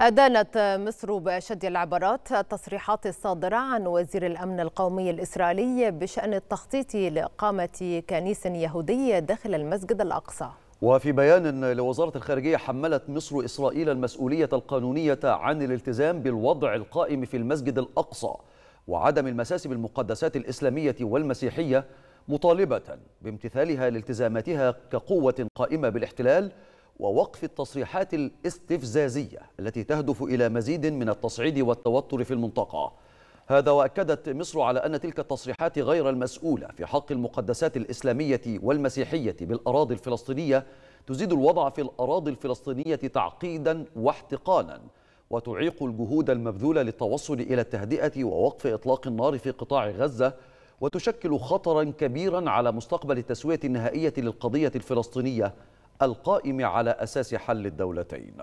أدانت مصر بأشد العبارات التصريحات الصادرة عن وزير الأمن القومي الإسرائيلي بشأن التخطيط لإقامة كنيس يهودي داخل المسجد الأقصى وفي بيان لوزارة الخارجية حملت مصر إسرائيل المسؤولية القانونية عن الالتزام بالوضع القائم في المسجد الأقصى وعدم المساس بالمقدسات الإسلامية والمسيحية مطالبة بامتثالها لالتزاماتها كقوة قائمة بالاحتلال ووقف التصريحات الاستفزازية التي تهدف إلى مزيد من التصعيد والتوتر في المنطقة هذا وأكدت مصر على أن تلك التصريحات غير المسؤولة في حق المقدسات الإسلامية والمسيحية بالأراضي الفلسطينية تزيد الوضع في الأراضي الفلسطينية تعقيدا واحتقانا وتعيق الجهود المبذولة للتوصل إلى التهدئة ووقف إطلاق النار في قطاع غزة وتشكل خطرا كبيرا على مستقبل التسوية النهائية للقضية الفلسطينية القائم على أساس حل الدولتين